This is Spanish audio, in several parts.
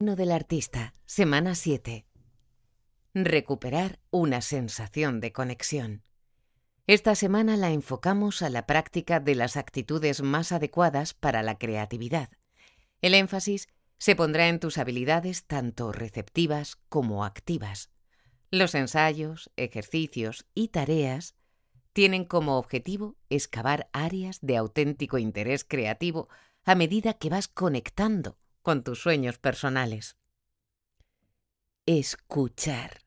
No del artista, semana 7. Recuperar una sensación de conexión. Esta semana la enfocamos a la práctica de las actitudes más adecuadas para la creatividad. El énfasis se pondrá en tus habilidades tanto receptivas como activas. Los ensayos, ejercicios y tareas tienen como objetivo excavar áreas de auténtico interés creativo a medida que vas conectando con tus sueños personales. Escuchar.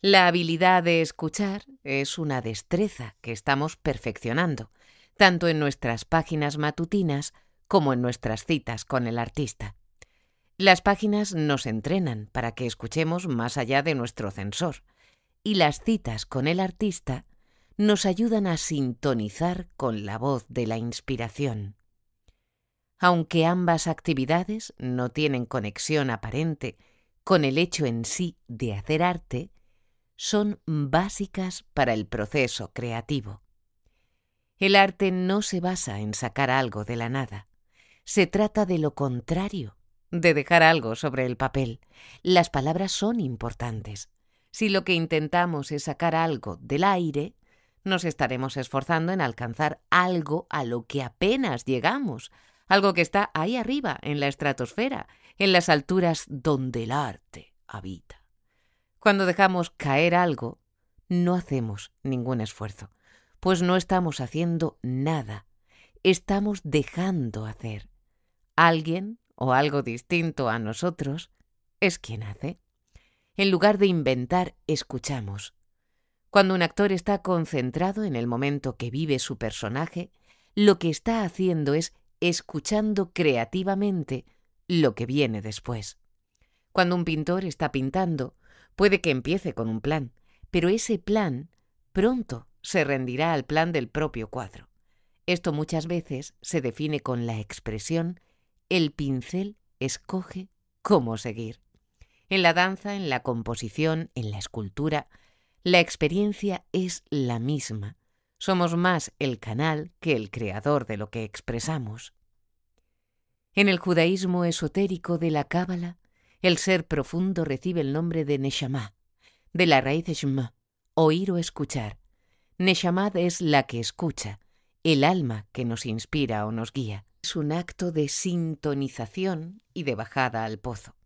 La habilidad de escuchar es una destreza que estamos perfeccionando, tanto en nuestras páginas matutinas como en nuestras citas con el artista. Las páginas nos entrenan para que escuchemos más allá de nuestro censor, y las citas con el artista nos ayudan a sintonizar con la voz de la inspiración aunque ambas actividades no tienen conexión aparente con el hecho en sí de hacer arte, son básicas para el proceso creativo. El arte no se basa en sacar algo de la nada. Se trata de lo contrario, de dejar algo sobre el papel. Las palabras son importantes. Si lo que intentamos es sacar algo del aire, nos estaremos esforzando en alcanzar algo a lo que apenas llegamos, algo que está ahí arriba, en la estratosfera, en las alturas donde el arte habita. Cuando dejamos caer algo, no hacemos ningún esfuerzo, pues no estamos haciendo nada, estamos dejando hacer. Alguien o algo distinto a nosotros es quien hace. En lugar de inventar, escuchamos. Cuando un actor está concentrado en el momento que vive su personaje, lo que está haciendo es escuchando creativamente lo que viene después. Cuando un pintor está pintando, puede que empiece con un plan, pero ese plan pronto se rendirá al plan del propio cuadro. Esto muchas veces se define con la expresión el pincel escoge cómo seguir. En la danza, en la composición, en la escultura, la experiencia es la misma somos más el canal que el creador de lo que expresamos. En el judaísmo esotérico de la Cábala, el ser profundo recibe el nombre de Neshama, de la raíz Shema, oír o escuchar. Neshama es la que escucha, el alma que nos inspira o nos guía. Es un acto de sintonización y de bajada al pozo.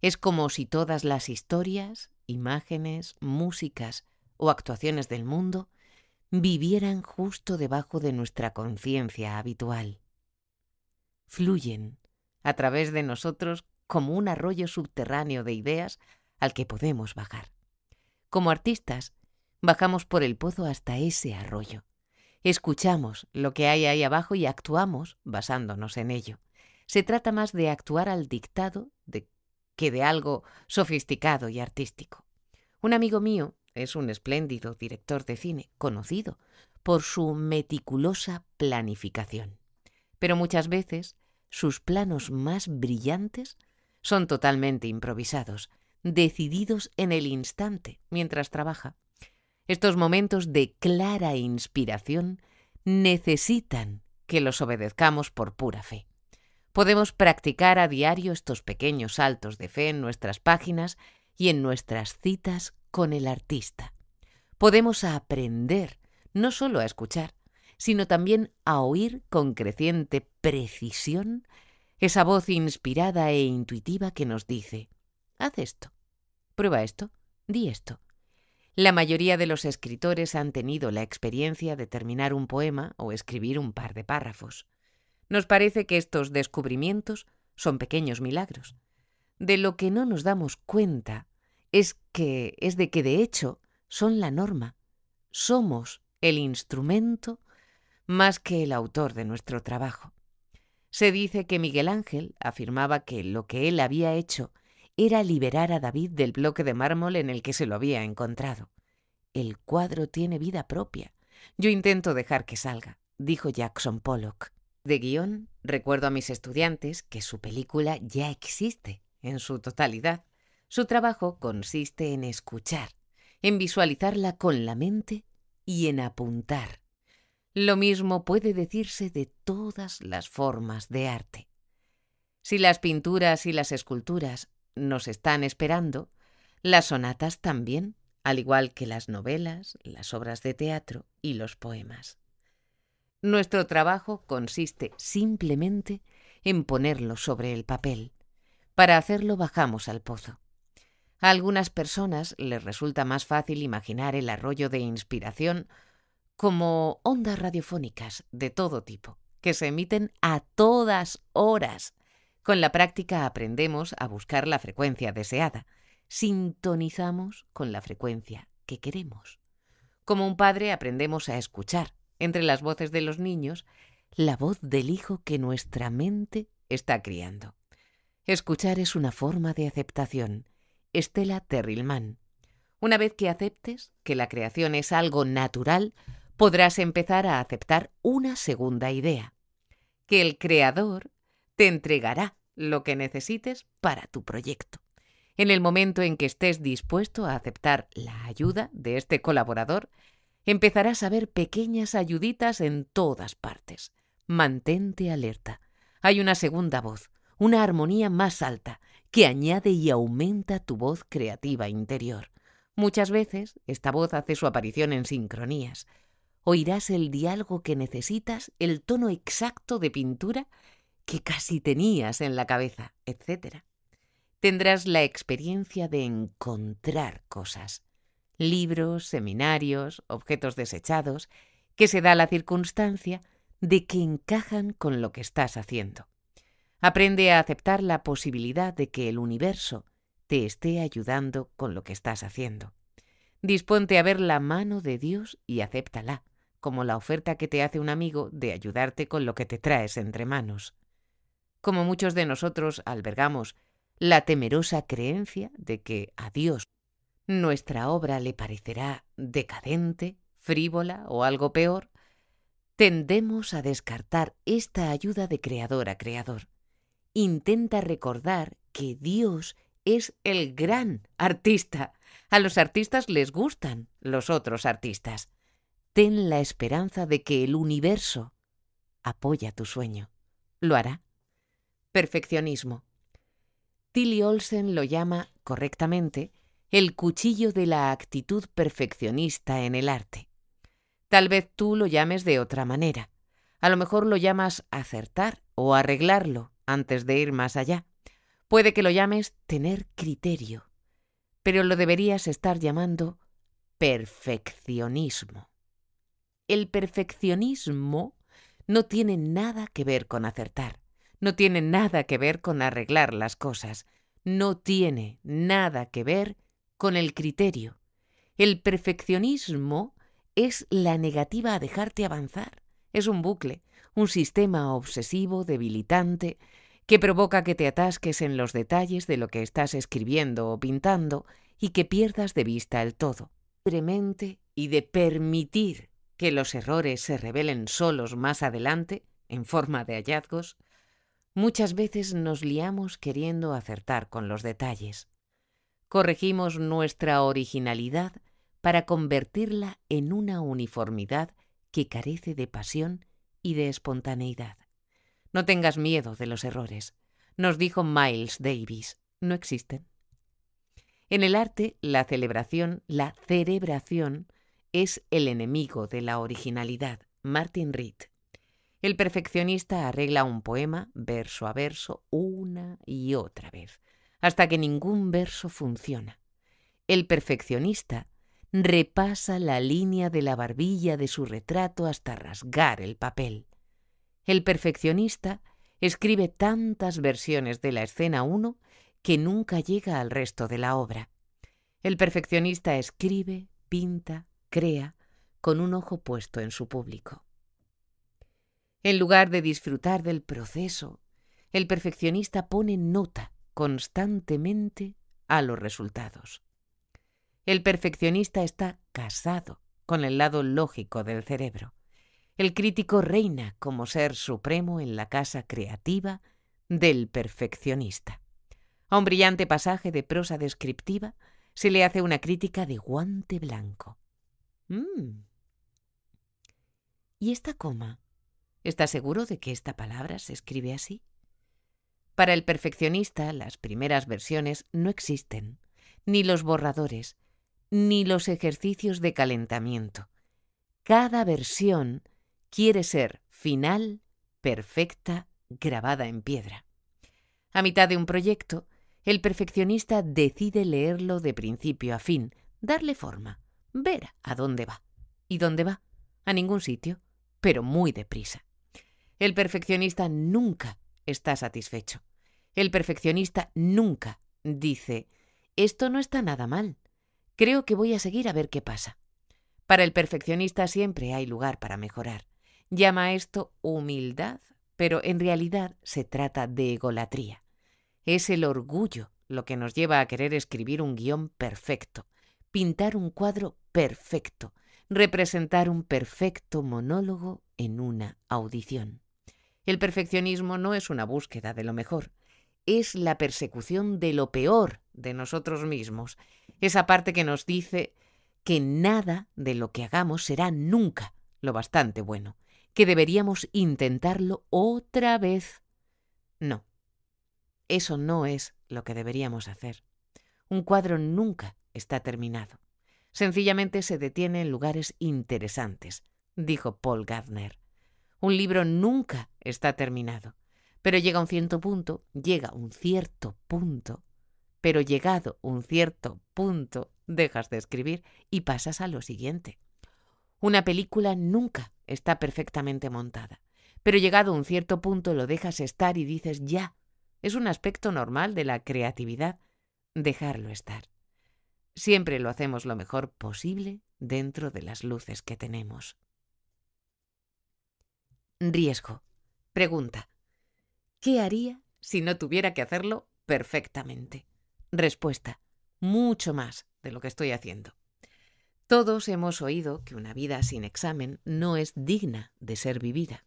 Es como si todas las historias, imágenes, músicas o actuaciones del mundo vivieran justo debajo de nuestra conciencia habitual. Fluyen a través de nosotros como un arroyo subterráneo de ideas al que podemos bajar. Como artistas, bajamos por el pozo hasta ese arroyo. Escuchamos lo que hay ahí abajo y actuamos basándonos en ello. Se trata más de actuar al dictado que de algo sofisticado y artístico. Un amigo mío es un espléndido director de cine, conocido por su meticulosa planificación. Pero muchas veces sus planos más brillantes son totalmente improvisados, decididos en el instante mientras trabaja. Estos momentos de clara inspiración necesitan que los obedezcamos por pura fe. Podemos practicar a diario estos pequeños saltos de fe en nuestras páginas y en nuestras citas con el artista. Podemos aprender no solo a escuchar, sino también a oír con creciente precisión esa voz inspirada e intuitiva que nos dice, haz esto, prueba esto, di esto. La mayoría de los escritores han tenido la experiencia de terminar un poema o escribir un par de párrafos. Nos parece que estos descubrimientos son pequeños milagros. De lo que no nos damos cuenta es que es de que de hecho son la norma. Somos el instrumento más que el autor de nuestro trabajo. Se dice que Miguel Ángel afirmaba que lo que él había hecho era liberar a David del bloque de mármol en el que se lo había encontrado. El cuadro tiene vida propia. Yo intento dejar que salga, dijo Jackson Pollock. De guión, recuerdo a mis estudiantes que su película ya existe en su totalidad. Su trabajo consiste en escuchar, en visualizarla con la mente y en apuntar. Lo mismo puede decirse de todas las formas de arte. Si las pinturas y las esculturas nos están esperando, las sonatas también, al igual que las novelas, las obras de teatro y los poemas. Nuestro trabajo consiste simplemente en ponerlo sobre el papel. Para hacerlo bajamos al pozo. A algunas personas les resulta más fácil imaginar el arroyo de inspiración como ondas radiofónicas de todo tipo, que se emiten a todas horas. Con la práctica aprendemos a buscar la frecuencia deseada. Sintonizamos con la frecuencia que queremos. Como un padre aprendemos a escuchar, entre las voces de los niños, la voz del hijo que nuestra mente está criando. Escuchar es una forma de aceptación Estela Terrilman. Una vez que aceptes que la creación es algo natural, podrás empezar a aceptar una segunda idea, que el creador te entregará lo que necesites para tu proyecto. En el momento en que estés dispuesto a aceptar la ayuda de este colaborador, empezarás a ver pequeñas ayuditas en todas partes. Mantente alerta. Hay una segunda voz, una armonía más alta, que añade y aumenta tu voz creativa interior. Muchas veces esta voz hace su aparición en sincronías. Oirás el diálogo que necesitas, el tono exacto de pintura que casi tenías en la cabeza, etc. Tendrás la experiencia de encontrar cosas, libros, seminarios, objetos desechados, que se da la circunstancia de que encajan con lo que estás haciendo. Aprende a aceptar la posibilidad de que el universo te esté ayudando con lo que estás haciendo. Disponte a ver la mano de Dios y acéptala, como la oferta que te hace un amigo de ayudarte con lo que te traes entre manos. Como muchos de nosotros albergamos la temerosa creencia de que a Dios nuestra obra le parecerá decadente, frívola o algo peor, tendemos a descartar esta ayuda de creador a creador intenta recordar que Dios es el gran artista. A los artistas les gustan los otros artistas. Ten la esperanza de que el universo apoya tu sueño. Lo hará. Perfeccionismo. Tilly Olsen lo llama, correctamente, el cuchillo de la actitud perfeccionista en el arte. Tal vez tú lo llames de otra manera. A lo mejor lo llamas acertar o arreglarlo, antes de ir más allá. Puede que lo llames tener criterio, pero lo deberías estar llamando perfeccionismo. El perfeccionismo no tiene nada que ver con acertar, no tiene nada que ver con arreglar las cosas, no tiene nada que ver con el criterio. El perfeccionismo es la negativa a dejarte avanzar. Es un bucle un sistema obsesivo, debilitante, que provoca que te atasques en los detalles de lo que estás escribiendo o pintando y que pierdas de vista el todo. Libremente y de permitir que los errores se revelen solos más adelante, en forma de hallazgos, muchas veces nos liamos queriendo acertar con los detalles. Corregimos nuestra originalidad para convertirla en una uniformidad que carece de pasión y de espontaneidad. No tengas miedo de los errores, nos dijo Miles Davis, no existen. En el arte, la celebración, la cerebración, es el enemigo de la originalidad, Martin Reed. El perfeccionista arregla un poema verso a verso una y otra vez, hasta que ningún verso funciona. El perfeccionista repasa la línea de la barbilla de su retrato hasta rasgar el papel. El perfeccionista escribe tantas versiones de la escena 1 que nunca llega al resto de la obra. El perfeccionista escribe, pinta, crea, con un ojo puesto en su público. En lugar de disfrutar del proceso, el perfeccionista pone nota constantemente a los resultados. El perfeccionista está casado con el lado lógico del cerebro. El crítico reina como ser supremo en la casa creativa del perfeccionista. A un brillante pasaje de prosa descriptiva se le hace una crítica de guante blanco. Mm. ¿Y esta coma? ¿Está seguro de que esta palabra se escribe así? Para el perfeccionista, las primeras versiones no existen, ni los borradores, ni los ejercicios de calentamiento. Cada versión quiere ser final, perfecta, grabada en piedra. A mitad de un proyecto, el perfeccionista decide leerlo de principio a fin, darle forma, ver a dónde va. ¿Y dónde va? A ningún sitio, pero muy deprisa. El perfeccionista nunca está satisfecho. El perfeccionista nunca dice, esto no está nada mal, Creo que voy a seguir a ver qué pasa. Para el perfeccionista siempre hay lugar para mejorar. Llama a esto humildad, pero en realidad se trata de egolatría. Es el orgullo lo que nos lleva a querer escribir un guión perfecto, pintar un cuadro perfecto, representar un perfecto monólogo en una audición. El perfeccionismo no es una búsqueda de lo mejor, es la persecución de lo peor de nosotros mismos, esa parte que nos dice que nada de lo que hagamos será nunca lo bastante bueno, que deberíamos intentarlo otra vez. No, eso no es lo que deberíamos hacer. Un cuadro nunca está terminado. Sencillamente se detiene en lugares interesantes, dijo Paul Gardner. Un libro nunca está terminado. Pero llega un cierto punto, llega un cierto punto, pero llegado un cierto punto, dejas de escribir y pasas a lo siguiente. Una película nunca está perfectamente montada, pero llegado un cierto punto lo dejas estar y dices ya. Es un aspecto normal de la creatividad, dejarlo estar. Siempre lo hacemos lo mejor posible dentro de las luces que tenemos. Riesgo. Pregunta. ¿Qué haría si no tuviera que hacerlo perfectamente? Respuesta. Mucho más de lo que estoy haciendo. Todos hemos oído que una vida sin examen no es digna de ser vivida,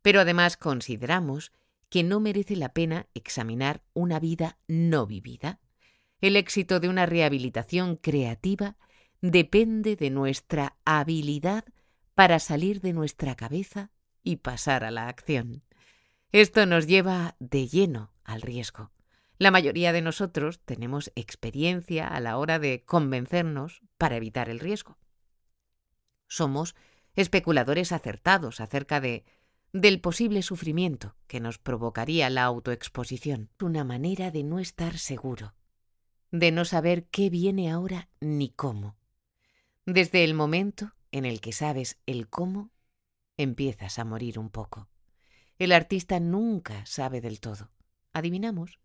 pero además consideramos que no merece la pena examinar una vida no vivida. El éxito de una rehabilitación creativa depende de nuestra habilidad para salir de nuestra cabeza y pasar a la acción. Esto nos lleva de lleno al riesgo. La mayoría de nosotros tenemos experiencia a la hora de convencernos para evitar el riesgo. Somos especuladores acertados acerca de del posible sufrimiento que nos provocaría la autoexposición, una manera de no estar seguro, de no saber qué viene ahora ni cómo. Desde el momento en el que sabes el cómo, empiezas a morir un poco. El artista nunca sabe del todo. Adivinamos.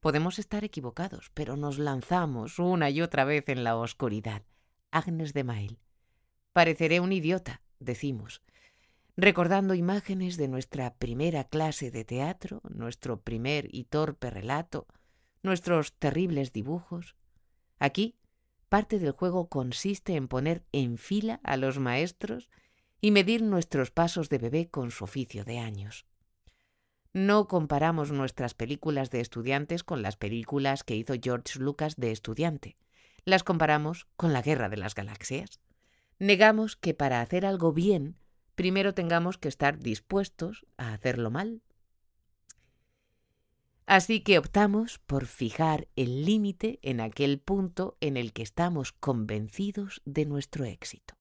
Podemos estar equivocados, pero nos lanzamos una y otra vez en la oscuridad. Agnes de Mael. Pareceré un idiota, decimos, recordando imágenes de nuestra primera clase de teatro, nuestro primer y torpe relato, nuestros terribles dibujos. Aquí, parte del juego consiste en poner en fila a los maestros y medir nuestros pasos de bebé con su oficio de años. No comparamos nuestras películas de estudiantes con las películas que hizo George Lucas de estudiante. Las comparamos con la Guerra de las Galaxias. Negamos que para hacer algo bien, primero tengamos que estar dispuestos a hacerlo mal. Así que optamos por fijar el límite en aquel punto en el que estamos convencidos de nuestro éxito.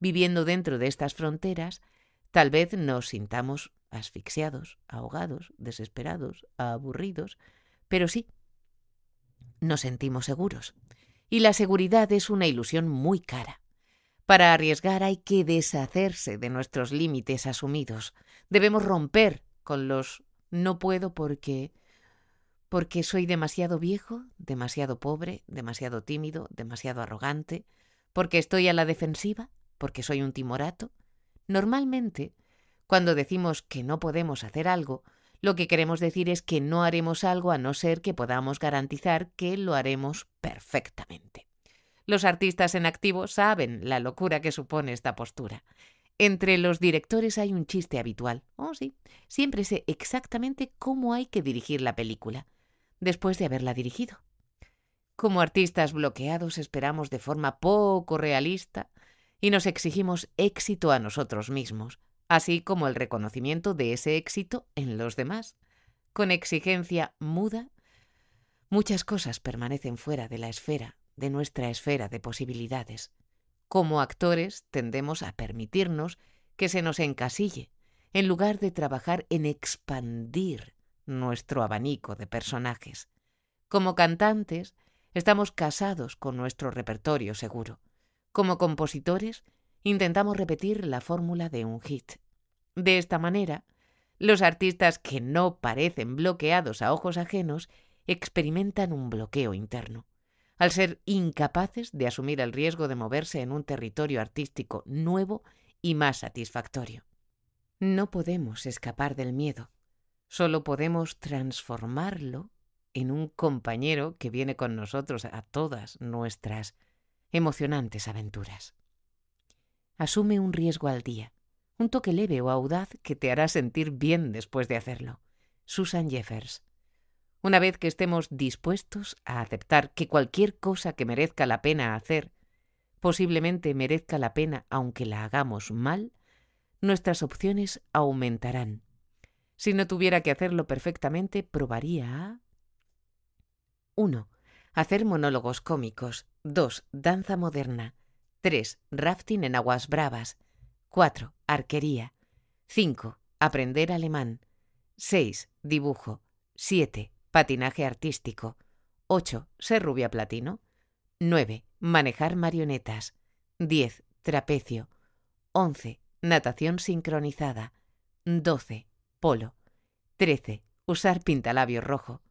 Viviendo dentro de estas fronteras, tal vez nos sintamos asfixiados, ahogados, desesperados, aburridos, pero sí, nos sentimos seguros. Y la seguridad es una ilusión muy cara. Para arriesgar hay que deshacerse de nuestros límites asumidos. Debemos romper con los no puedo porque porque soy demasiado viejo, demasiado pobre, demasiado tímido, demasiado arrogante, porque estoy a la defensiva, porque soy un timorato. Normalmente cuando decimos que no podemos hacer algo, lo que queremos decir es que no haremos algo a no ser que podamos garantizar que lo haremos perfectamente. Los artistas en activo saben la locura que supone esta postura. Entre los directores hay un chiste habitual. Oh, sí, siempre sé exactamente cómo hay que dirigir la película, después de haberla dirigido. Como artistas bloqueados esperamos de forma poco realista y nos exigimos éxito a nosotros mismos, así como el reconocimiento de ese éxito en los demás. Con exigencia muda, muchas cosas permanecen fuera de la esfera, de nuestra esfera de posibilidades. Como actores tendemos a permitirnos que se nos encasille, en lugar de trabajar en expandir nuestro abanico de personajes. Como cantantes, estamos casados con nuestro repertorio seguro. Como compositores, intentamos repetir la fórmula de un hit. De esta manera, los artistas que no parecen bloqueados a ojos ajenos experimentan un bloqueo interno. Al ser incapaces de asumir el riesgo de moverse en un territorio artístico nuevo y más satisfactorio. No podemos escapar del miedo, solo podemos transformarlo en un compañero que viene con nosotros a todas nuestras emocionantes aventuras. Asume un riesgo al día un toque leve o audaz que te hará sentir bien después de hacerlo. Susan Jeffers. Una vez que estemos dispuestos a aceptar que cualquier cosa que merezca la pena hacer, posiblemente merezca la pena aunque la hagamos mal, nuestras opciones aumentarán. Si no tuviera que hacerlo perfectamente, probaría a... 1. Hacer monólogos cómicos. 2. Danza moderna. 3. Rafting en aguas bravas. 4. Arquería. 5. Aprender alemán. 6. Dibujo. 7. Patinaje artístico. 8. Ser rubia platino. 9. Manejar marionetas. 10. Trapecio. 11. Natación sincronizada. 12. Polo. 13. Usar pintalabio rojo.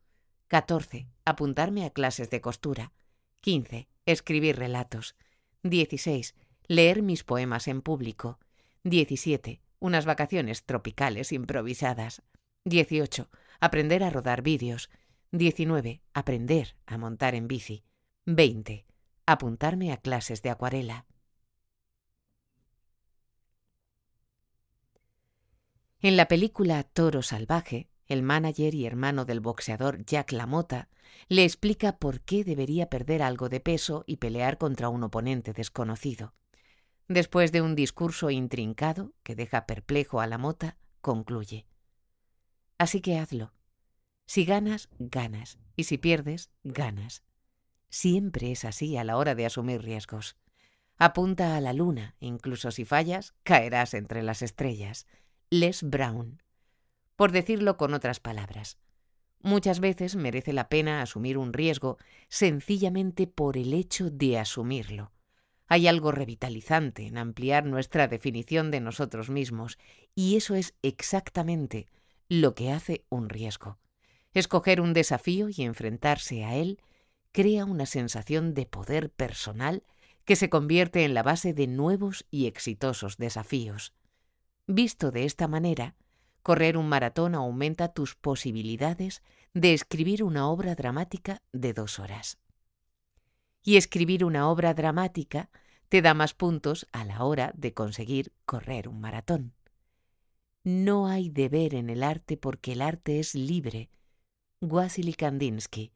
14. Apuntarme a clases de costura. 15. Escribir relatos. 16. Leer mis poemas en público. 17. Unas vacaciones tropicales improvisadas. 18. Aprender a rodar vídeos. 19. Aprender a montar en bici. 20. Apuntarme a clases de acuarela. En la película Toro Salvaje, el manager y hermano del boxeador Jack Lamota le explica por qué debería perder algo de peso y pelear contra un oponente desconocido. Después de un discurso intrincado que deja perplejo a la mota, concluye. Así que hazlo. Si ganas, ganas, y si pierdes, ganas. Siempre es así a la hora de asumir riesgos. Apunta a la luna, incluso si fallas, caerás entre las estrellas. Les Brown. Por decirlo con otras palabras, muchas veces merece la pena asumir un riesgo sencillamente por el hecho de asumirlo. Hay algo revitalizante en ampliar nuestra definición de nosotros mismos y eso es exactamente lo que hace un riesgo. Escoger un desafío y enfrentarse a él crea una sensación de poder personal que se convierte en la base de nuevos y exitosos desafíos. Visto de esta manera, correr un maratón aumenta tus posibilidades de escribir una obra dramática de dos horas y escribir una obra dramática te da más puntos a la hora de conseguir correr un maratón. No hay deber en el arte porque el arte es libre. Wassily Kandinsky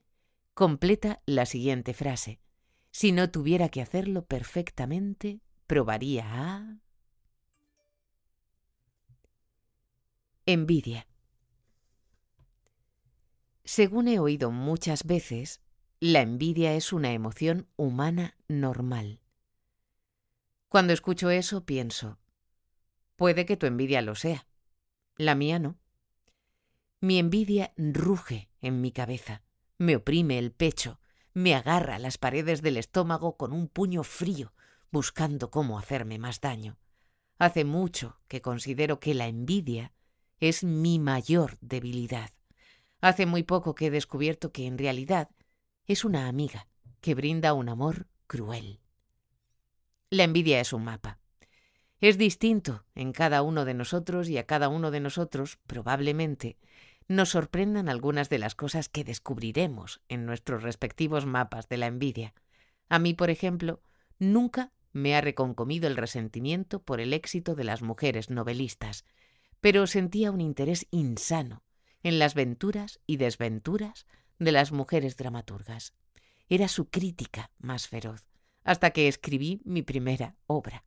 completa la siguiente frase. Si no tuviera que hacerlo perfectamente, probaría a... Envidia. Según he oído muchas veces, la envidia es una emoción humana normal. Cuando escucho eso pienso, puede que tu envidia lo sea, la mía no. Mi envidia ruge en mi cabeza, me oprime el pecho, me agarra las paredes del estómago con un puño frío, buscando cómo hacerme más daño. Hace mucho que considero que la envidia es mi mayor debilidad. Hace muy poco que he descubierto que en realidad es una amiga que brinda un amor cruel. La envidia es un mapa. Es distinto en cada uno de nosotros y a cada uno de nosotros, probablemente, nos sorprendan algunas de las cosas que descubriremos en nuestros respectivos mapas de la envidia. A mí, por ejemplo, nunca me ha reconcomido el resentimiento por el éxito de las mujeres novelistas, pero sentía un interés insano en las venturas y desventuras de las mujeres dramaturgas. Era su crítica más feroz, hasta que escribí mi primera obra.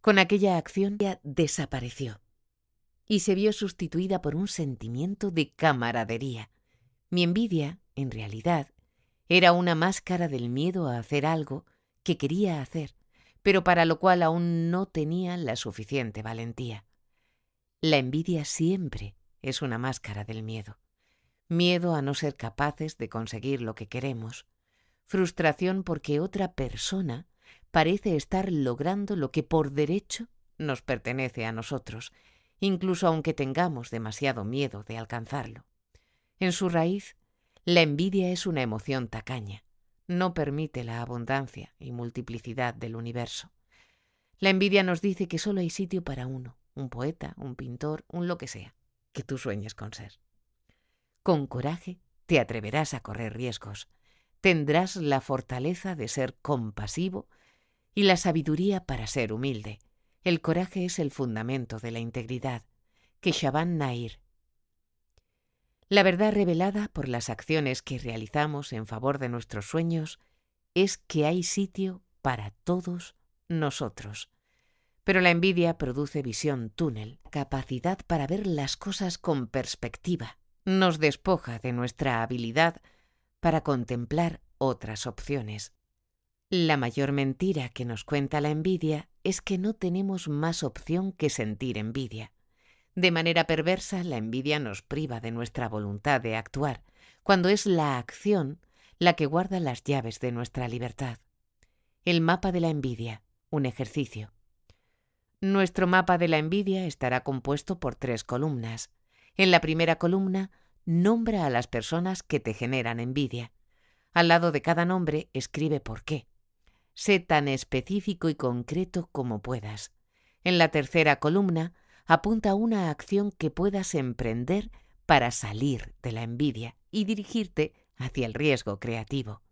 Con aquella acción ya desapareció y se vio sustituida por un sentimiento de camaradería. Mi envidia, en realidad, era una máscara del miedo a hacer algo que quería hacer, pero para lo cual aún no tenía la suficiente valentía. La envidia siempre es una máscara del miedo miedo a no ser capaces de conseguir lo que queremos, frustración porque otra persona parece estar logrando lo que por derecho nos pertenece a nosotros, incluso aunque tengamos demasiado miedo de alcanzarlo. En su raíz, la envidia es una emoción tacaña, no permite la abundancia y multiplicidad del universo. La envidia nos dice que solo hay sitio para uno, un poeta, un pintor, un lo que sea, que tú sueñes con ser. Con coraje te atreverás a correr riesgos. Tendrás la fortaleza de ser compasivo y la sabiduría para ser humilde. El coraje es el fundamento de la integridad. Que Shaban Nair. La verdad revelada por las acciones que realizamos en favor de nuestros sueños es que hay sitio para todos nosotros. Pero la envidia produce visión túnel, capacidad para ver las cosas con perspectiva, nos despoja de nuestra habilidad para contemplar otras opciones. La mayor mentira que nos cuenta la envidia es que no tenemos más opción que sentir envidia. De manera perversa, la envidia nos priva de nuestra voluntad de actuar, cuando es la acción la que guarda las llaves de nuestra libertad. El mapa de la envidia, un ejercicio. Nuestro mapa de la envidia estará compuesto por tres columnas. En la primera columna, nombra a las personas que te generan envidia. Al lado de cada nombre, escribe por qué. Sé tan específico y concreto como puedas. En la tercera columna, apunta una acción que puedas emprender para salir de la envidia y dirigirte hacia el riesgo creativo.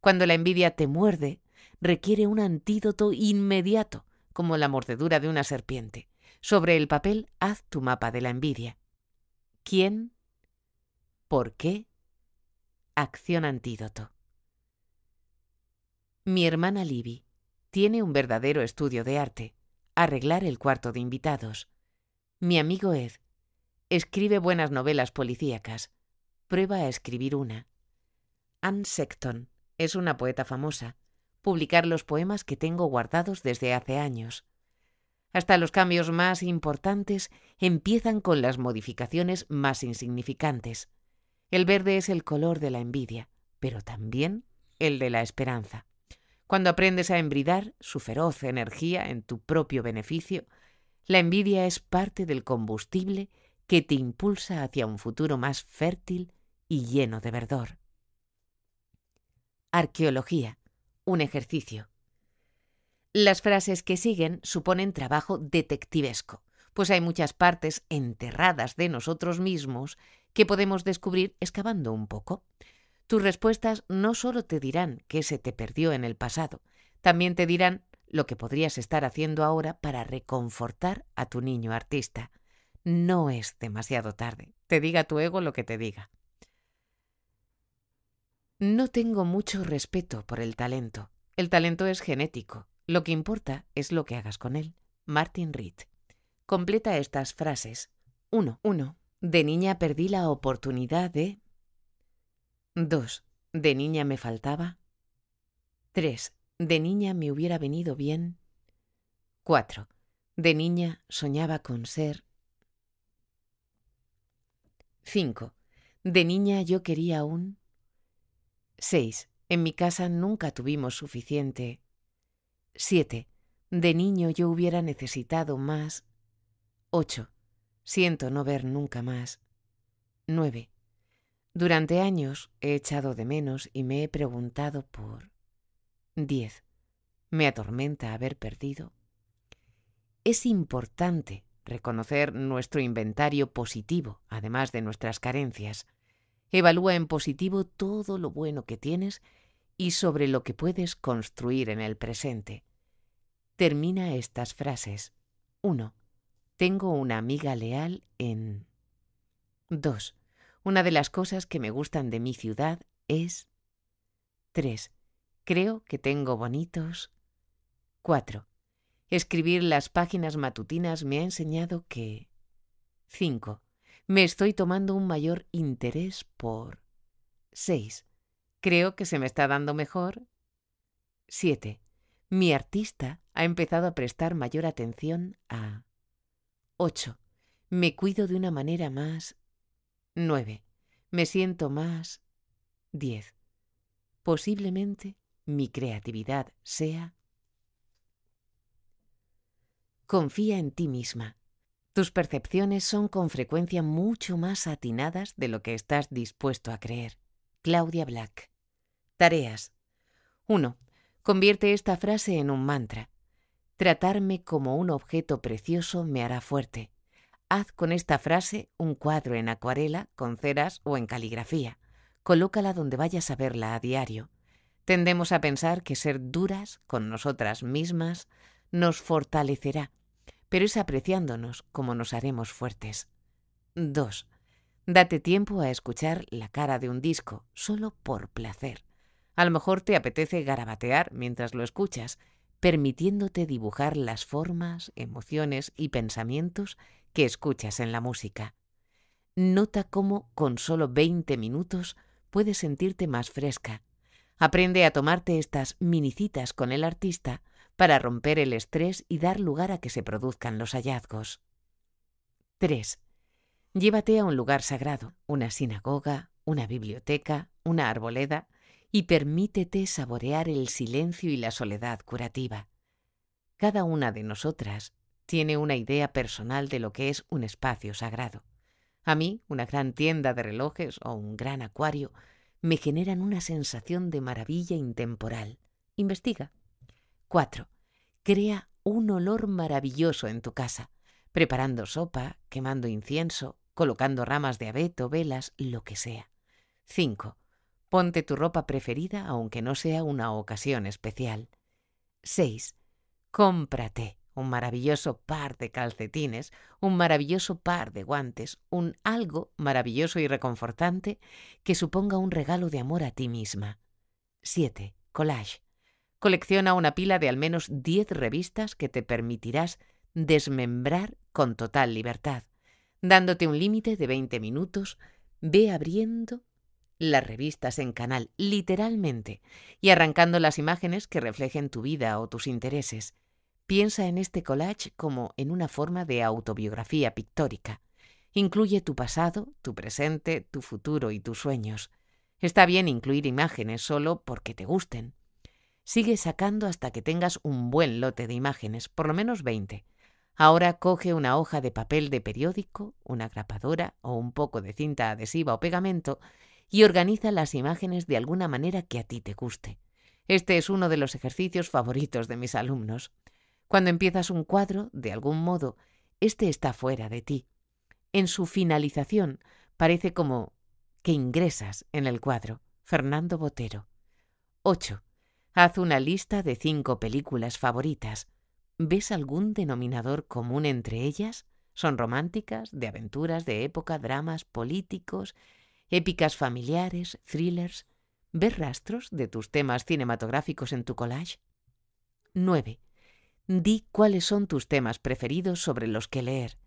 Cuando la envidia te muerde, requiere un antídoto inmediato, como la mordedura de una serpiente. Sobre el papel, haz tu mapa de la envidia quién, por qué, acción antídoto. Mi hermana Libby tiene un verdadero estudio de arte, arreglar el cuarto de invitados. Mi amigo Ed escribe buenas novelas policíacas, prueba a escribir una. Anne Sexton es una poeta famosa, publicar los poemas que tengo guardados desde hace años. Hasta los cambios más importantes empiezan con las modificaciones más insignificantes. El verde es el color de la envidia, pero también el de la esperanza. Cuando aprendes a embridar su feroz energía en tu propio beneficio, la envidia es parte del combustible que te impulsa hacia un futuro más fértil y lleno de verdor. Arqueología, un ejercicio. Las frases que siguen suponen trabajo detectivesco, pues hay muchas partes enterradas de nosotros mismos que podemos descubrir excavando un poco. Tus respuestas no solo te dirán qué se te perdió en el pasado, también te dirán lo que podrías estar haciendo ahora para reconfortar a tu niño artista. No es demasiado tarde, te diga tu ego lo que te diga. No tengo mucho respeto por el talento. El talento es genético lo que importa es lo que hagas con él. Martin Reed. Completa estas frases. 1. De niña perdí la oportunidad de... 2. De niña me faltaba. 3. De niña me hubiera venido bien. 4. De niña soñaba con ser. 5. De niña yo quería un... 6. En mi casa nunca tuvimos suficiente. 7. De niño yo hubiera necesitado más. 8. Siento no ver nunca más. 9. Durante años he echado de menos y me he preguntado por... 10. Me atormenta haber perdido. Es importante reconocer nuestro inventario positivo, además de nuestras carencias. Evalúa en positivo todo lo bueno que tienes y sobre lo que puedes construir en el presente termina estas frases. 1. Tengo una amiga leal en... 2. Una de las cosas que me gustan de mi ciudad es... 3. Creo que tengo bonitos... 4. Escribir las páginas matutinas me ha enseñado que... 5. Me estoy tomando un mayor interés por... 6. Creo que se me está dando mejor. 7. Mi artista ha empezado a prestar mayor atención a 8. Me cuido de una manera más 9. Me siento más 10. Posiblemente mi creatividad sea Confía en ti misma. Tus percepciones son con frecuencia mucho más atinadas de lo que estás dispuesto a creer. Claudia Black. Tareas. 1. Convierte esta frase en un mantra. Tratarme como un objeto precioso me hará fuerte. Haz con esta frase un cuadro en acuarela, con ceras o en caligrafía. Colócala donde vayas a verla a diario. Tendemos a pensar que ser duras con nosotras mismas nos fortalecerá, pero es apreciándonos como nos haremos fuertes. 2. Date tiempo a escuchar la cara de un disco, solo por placer. A lo mejor te apetece garabatear mientras lo escuchas permitiéndote dibujar las formas, emociones y pensamientos que escuchas en la música. Nota cómo con solo 20 minutos puedes sentirte más fresca. Aprende a tomarte estas minicitas con el artista para romper el estrés y dar lugar a que se produzcan los hallazgos. 3. Llévate a un lugar sagrado, una sinagoga, una biblioteca, una arboleda, y permítete saborear el silencio y la soledad curativa. Cada una de nosotras tiene una idea personal de lo que es un espacio sagrado. A mí, una gran tienda de relojes o un gran acuario me generan una sensación de maravilla intemporal. Investiga. 4. Crea un olor maravilloso en tu casa, preparando sopa, quemando incienso, colocando ramas de abeto, velas, lo que sea. 5. Ponte tu ropa preferida aunque no sea una ocasión especial. 6. Cómprate un maravilloso par de calcetines, un maravilloso par de guantes, un algo maravilloso y reconfortante que suponga un regalo de amor a ti misma. 7. Collage. Colecciona una pila de al menos 10 revistas que te permitirás desmembrar con total libertad. Dándote un límite de 20 minutos, ve abriendo las revistas en canal, literalmente, y arrancando las imágenes que reflejen tu vida o tus intereses. Piensa en este collage como en una forma de autobiografía pictórica. Incluye tu pasado, tu presente, tu futuro y tus sueños. Está bien incluir imágenes solo porque te gusten. Sigue sacando hasta que tengas un buen lote de imágenes, por lo menos veinte. Ahora coge una hoja de papel de periódico, una grapadora o un poco de cinta adhesiva o pegamento y organiza las imágenes de alguna manera que a ti te guste. Este es uno de los ejercicios favoritos de mis alumnos. Cuando empiezas un cuadro, de algún modo, este está fuera de ti. En su finalización, parece como que ingresas en el cuadro. Fernando Botero. 8. Haz una lista de cinco películas favoritas. ¿Ves algún denominador común entre ellas? Son románticas, de aventuras, de época, dramas, políticos, épicas familiares, thrillers. ¿Ves rastros de tus temas cinematográficos en tu collage? 9. Di cuáles son tus temas preferidos sobre los que leer.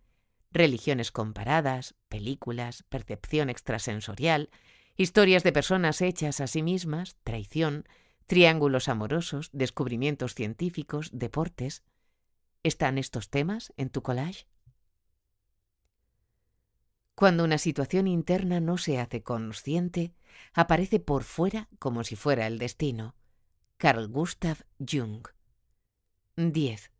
Religiones comparadas, películas, percepción extrasensorial, historias de personas hechas a sí mismas, traición, triángulos amorosos, descubrimientos científicos, deportes. ¿Están estos temas en tu collage? Cuando una situación interna no se hace consciente, aparece por fuera como si fuera el destino. Carl Gustav Jung. 10.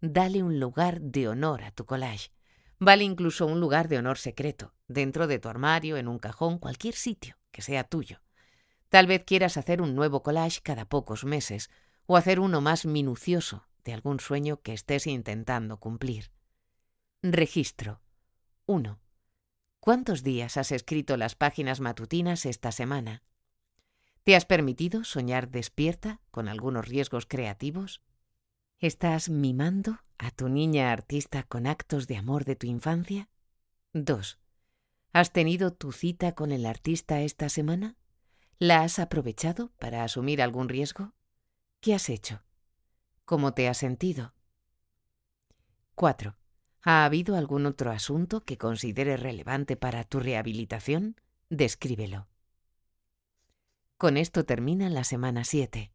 Dale un lugar de honor a tu collage. Vale incluso un lugar de honor secreto, dentro de tu armario, en un cajón, cualquier sitio que sea tuyo. Tal vez quieras hacer un nuevo collage cada pocos meses o hacer uno más minucioso de algún sueño que estés intentando cumplir. Registro 1. ¿Cuántos días has escrito las páginas matutinas esta semana? ¿Te has permitido soñar despierta con algunos riesgos creativos? ¿Estás mimando a tu niña artista con actos de amor de tu infancia? 2. ¿Has tenido tu cita con el artista esta semana? ¿La has aprovechado para asumir algún riesgo? ¿Qué has hecho? ¿Cómo te has sentido? 4. ¿Ha habido algún otro asunto que considere relevante para tu rehabilitación? Descríbelo. Con esto termina la semana 7.